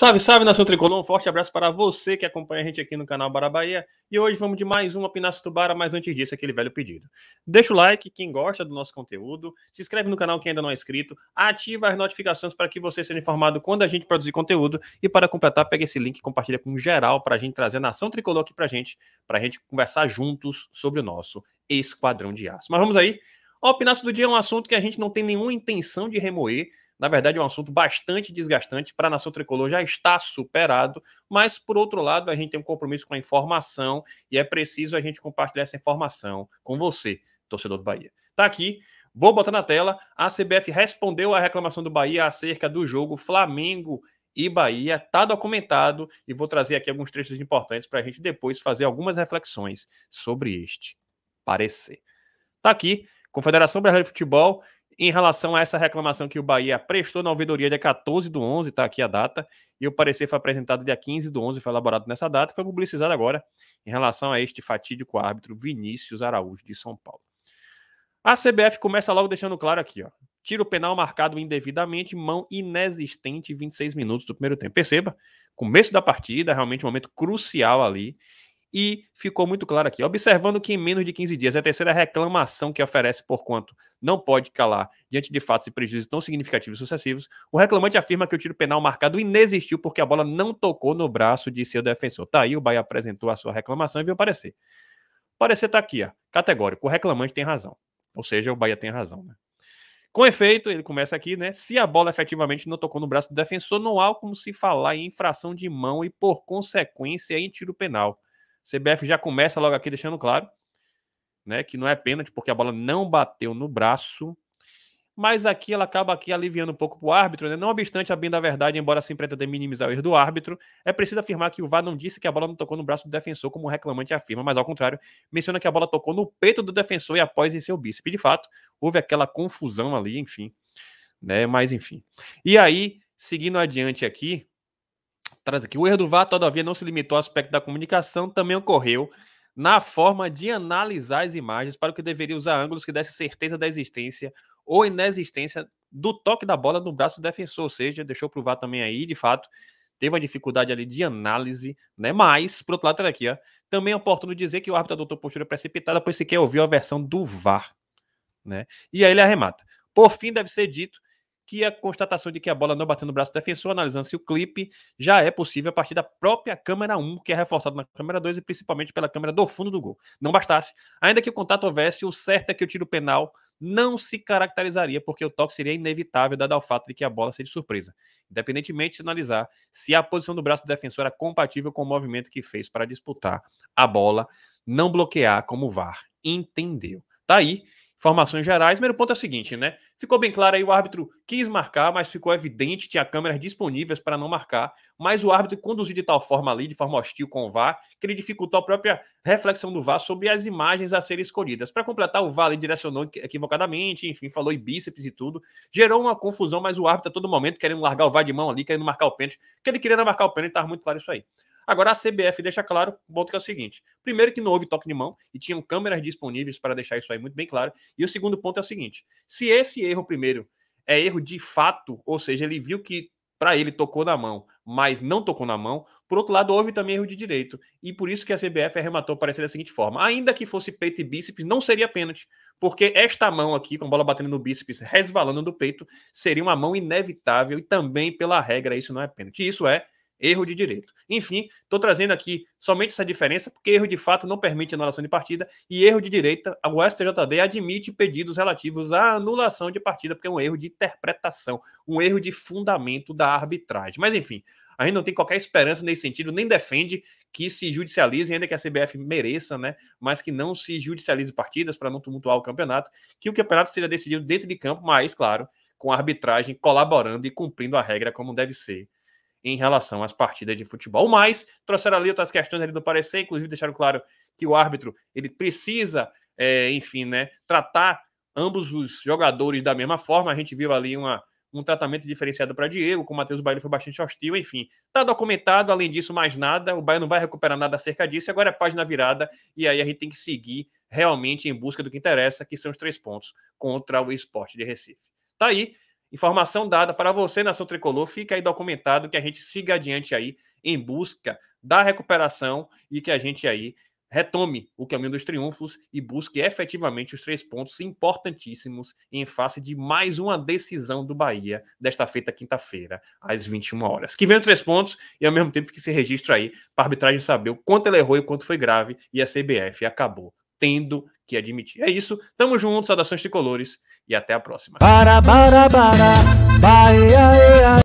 Salve, salve, Nação Tricolor. Um forte abraço para você que acompanha a gente aqui no canal Barabaia. E hoje vamos de mais uma Pinaço Tubara, mas antes disso, aquele velho pedido. Deixa o like, quem gosta do nosso conteúdo, se inscreve no canal quem ainda não é inscrito, ativa as notificações para que você seja informado quando a gente produzir conteúdo. E para completar, pega esse link e compartilha com geral para a gente trazer a Nação Tricolor aqui para a gente, para a gente conversar juntos sobre o nosso Esquadrão de Aço. Mas vamos aí. O Pinaço do Dia é um assunto que a gente não tem nenhuma intenção de remoer, na verdade, é um assunto bastante desgastante para a nação tricolor, já está superado, mas, por outro lado, a gente tem um compromisso com a informação e é preciso a gente compartilhar essa informação com você, torcedor do Bahia. Tá aqui, vou botar na tela. A CBF respondeu à reclamação do Bahia acerca do jogo Flamengo e Bahia. Está documentado e vou trazer aqui alguns trechos importantes para a gente depois fazer algumas reflexões sobre este parecer. Está aqui, Confederação Brasileira de Futebol em relação a essa reclamação que o Bahia prestou na ouvidoria dia 14 do 11, está aqui a data, e o parecer foi apresentado dia 15 do 11, foi elaborado nessa data, e foi publicizado agora em relação a este fatídico árbitro Vinícius Araújo de São Paulo. A CBF começa logo deixando claro aqui, ó. Tiro penal marcado indevidamente, mão inexistente, 26 minutos do primeiro tempo. Perceba, começo da partida, realmente um momento crucial ali. E ficou muito claro aqui, observando que em menos de 15 dias é a terceira reclamação que oferece por quanto não pode calar diante de fatos e prejuízos tão significativos e sucessivos, o reclamante afirma que o tiro penal marcado inexistiu porque a bola não tocou no braço de seu defensor. Tá aí, o Bahia apresentou a sua reclamação e viu parecer. Parecer tá aqui, ó, categórico, o reclamante tem razão. Ou seja, o Bahia tem razão, né? Com efeito, ele começa aqui, né? Se a bola efetivamente não tocou no braço do defensor, não há como se falar em infração de mão e, por consequência, em tiro penal. CBF já começa logo aqui deixando claro, né, que não é pênalti porque a bola não bateu no braço. Mas aqui ela acaba aqui aliviando um pouco para o árbitro, né? Não obstante, a bem da verdade, embora sem assim pretender minimizar o erro do árbitro, é preciso afirmar que o VAR não disse que a bola não tocou no braço do defensor, como o reclamante afirma, mas ao contrário, menciona que a bola tocou no peito do defensor e após em seu bíceps. De fato, houve aquela confusão ali, enfim, né? Mas enfim. E aí, seguindo adiante aqui, Traz aqui. O erro do VAR, todavia, não se limitou ao aspecto da comunicação, também ocorreu na forma de analisar as imagens para o que deveria usar ângulos que dessem certeza da existência ou inexistência do toque da bola no braço do defensor, ou seja, deixou pro VAR também aí, de fato, teve uma dificuldade ali de análise, né? Mas, por outro lado, tá aqui, ó, também é oportuno dizer que o árbitro adotou postura precipitada, pois sequer ouviu a versão do VAR, né? E aí ele arremata. Por fim, deve ser dito que a constatação de que a bola não bateu no braço do defensor, analisando se o clipe já é possível a partir da própria câmera 1, que é reforçado na câmera 2 e principalmente pela câmera do fundo do gol. Não bastasse, ainda que o contato houvesse, o certo é que o tiro penal não se caracterizaria, porque o toque seria inevitável, dado ao fato de que a bola seria surpresa, independentemente de analisar se a posição do braço do defensor era é compatível com o movimento que fez para disputar a bola, não bloquear como o VAR entendeu. Tá aí Informações gerais. Primeiro ponto é o seguinte, né? Ficou bem claro aí, o árbitro quis marcar, mas ficou evidente, tinha câmeras disponíveis para não marcar, mas o árbitro conduziu de tal forma ali, de forma hostil com o VAR, que ele dificultou a própria reflexão do VAR sobre as imagens a serem escolhidas. Para completar, o VAR ali direcionou equivocadamente, enfim, falou em bíceps e tudo, gerou uma confusão, mas o árbitro a todo momento querendo largar o VAR de mão ali, querendo marcar o pênalti, que ele queria marcar o pênalti, estava muito claro isso aí. Agora a CBF deixa claro o ponto que é o seguinte: primeiro, que não houve toque de mão e tinham câmeras disponíveis para deixar isso aí muito bem claro. E o segundo ponto é o seguinte: se esse erro primeiro é erro de fato, ou seja, ele viu que para ele tocou na mão, mas não tocou na mão. Por outro lado, houve também erro de direito. E por isso que a CBF arrematou parecer da seguinte forma: ainda que fosse peito e bíceps, não seria pênalti, porque esta mão aqui, com a bola batendo no bíceps, resvalando do peito, seria uma mão inevitável e também pela regra isso não é pênalti. Isso é erro de direito. Enfim, estou trazendo aqui somente essa diferença, porque erro de fato não permite anulação de partida e erro de direita, o STJD admite pedidos relativos à anulação de partida, porque é um erro de interpretação, um erro de fundamento da arbitragem. Mas enfim, a gente não tem qualquer esperança nesse sentido, nem defende que se judicialize, ainda que a CBF mereça, né? Mas que não se judicialize partidas para não tumultuar o campeonato, que o campeonato seja decidido dentro de campo, mas, claro, com a arbitragem colaborando e cumprindo a regra como deve ser em relação às partidas de futebol. Mas trouxeram ali outras questões ali do parecer, inclusive deixaram claro que o árbitro ele precisa, é, enfim, né, tratar ambos os jogadores da mesma forma. A gente viu ali uma, um tratamento diferenciado para Diego, com o Matheus Baiano foi bastante hostil, enfim. Tá documentado, além disso, mais nada. O Bahia não vai recuperar nada acerca disso, agora é página virada, e aí a gente tem que seguir realmente em busca do que interessa, que são os três pontos contra o esporte de Recife. Tá aí, Informação dada para você, nação tricolor, fica aí documentado que a gente siga adiante aí em busca da recuperação e que a gente aí retome o caminho dos triunfos e busque efetivamente os três pontos importantíssimos em face de mais uma decisão do Bahia, desta feita quinta-feira, às 21 horas. Que venham três pontos e ao mesmo tempo que se registra aí para a arbitragem saber o quanto ela errou e o quanto foi grave e a CBF acabou tendo que admitir. É isso, tamo junto, saudações tricolores e até a próxima. Para, para, para,